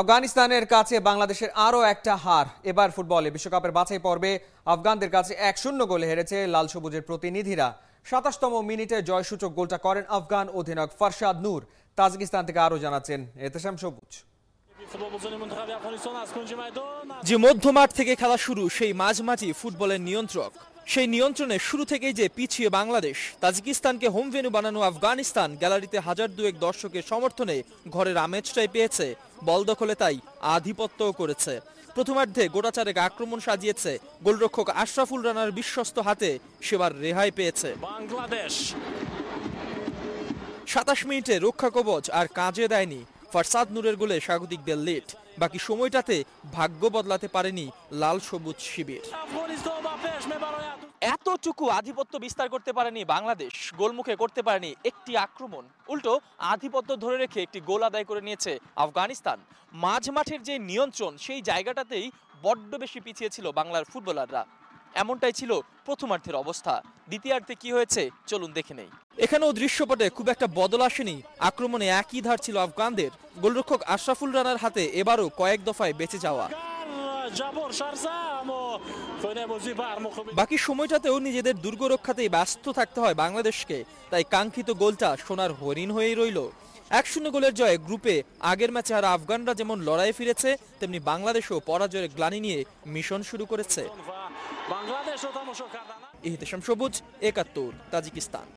আফগানিস্তানের কাছে বাংলাদেশের আরও একটা হার এবার ফুটবলে বিশ্বকাপের বাছাই পর্বে আফগানদের কাছে এক শূন্য গোলে হেরেছে লাল সবুজের প্রতিনিধিরা সাতাশতম মিনিটে জয়সূচক গোলটা করেন আফগান অধিনায়ক ফারশাদ নূর তাজিকিস্তান থেকে আরও জানাচ্ছেন এতেশাম সবুজ যে মধ্যমাঠ থেকে খেলা শুরু সেই মাঝমাঝি ফুটবলের নিয়ন্ত্রক সেই নিয়ন্ত্রণে শুরু থেকেই যে পিছিয়ে বাংলাদেশ তাজিকিস্তানকে হোম ভেন্যু বানানো আফগানিস্তান গ্যালারিতে হাজার দুয়েক দর্শকের সমর্থনে ঘরের আমেজটাই পেয়েছে বল দখলে তাই আধিপত্যও করেছে প্রথমার্ধে গোটাচারেক আক্রমণ সাজিয়েছে গোলরক্ষক আশরাফুল রানার বিশ্বস্ত হাতে সেবার রেহাই পেয়েছে বাংলাদেশ সাতাশ মিনিটে রক্ষা কবচ আর কাজে দেয়নি ফারসাদ নূরের গোলে স্বাগতিকদের লিড বাকি সময়টাতে ভাগ্য বদলাতে পারেনি লাল সবুজ শিবির এতটুকু আধিপত্য বিস্তার করতে পারেনি বাংলাদেশ গোলমুখে করতে পারেনি একটি আক্রমণ উল্টো আধিপত্য ধরে রেখে একটি গোল আদায় করে নিয়েছে আফগানিস্তান মাঝ মাঠের যে নিয়ন্ত্রণ সেই জায়গাটাতেই বড্ড বেশি পিছিয়ে ছিল বাংলার ফুটবলাররা এমনটাই ছিল প্রথমার্থের অবস্থা দ্বিতীয়ার্থে কি হয়েছে চলুন দেখে নেই এখানেও দৃশ্যপটে খুব একটা বদল আসেনি আক্রমণে একই ধার ছিল আফগানদের গোলরক্ষক আশরাফুল রানার হাতে এবারও কয়েক দফায় বেঁচে যাওয়া বাকি সময়টাতেও নিজেদের দুর্গ রক্ষাতেই ব্যস্ত থাকতে হয় বাংলাদেশকে তাই কাঙ্ক্ষিত গোলটা সোনার হরিণ হয়েই রইল এক শূন্য গোলের জয়ে গ্রুপে আগের ম্যাচে আর আফগানরা যেমন লড়াই ফিরেছে তেমনি বাংলাদেশও পরাজয়ের গ্লানি নিয়ে মিশন শুরু করেছে বাংলাদেশ ও তামসো কারদানা ইহতেশাম সবুজ একাত্তর তাজিকিস্তান